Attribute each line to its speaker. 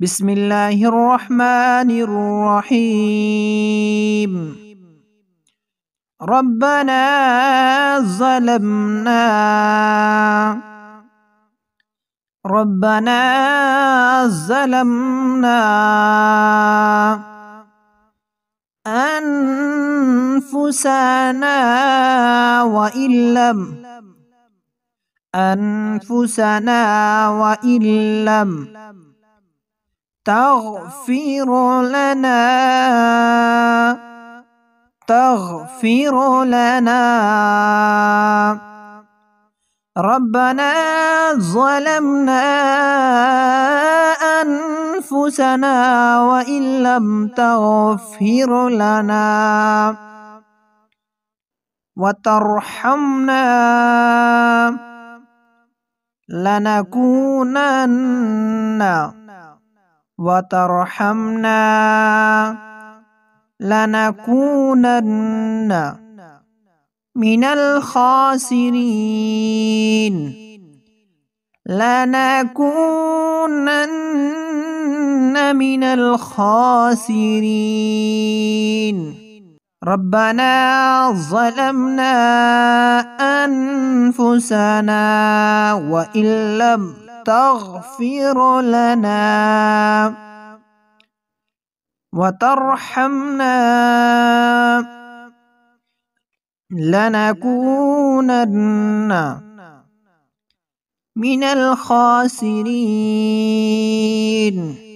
Speaker 1: بسم الله الرحمن الرحيم ربنا ظلمنا ربنا ظلمنا أنفسنا وإن لم أنفسنا وإن لم تغفر لنا تغفر لنا ربنا ظلمنا أنفسنا وإن لم تغفر لنا وترحمنا لنكونن وترحمنا لنكونن من الخاسرين لنكونن من الخاسرين ربنا ظلمنا أنفسنا وإن لم تغفر لنا وترحمنا لنكونن من الخاسرين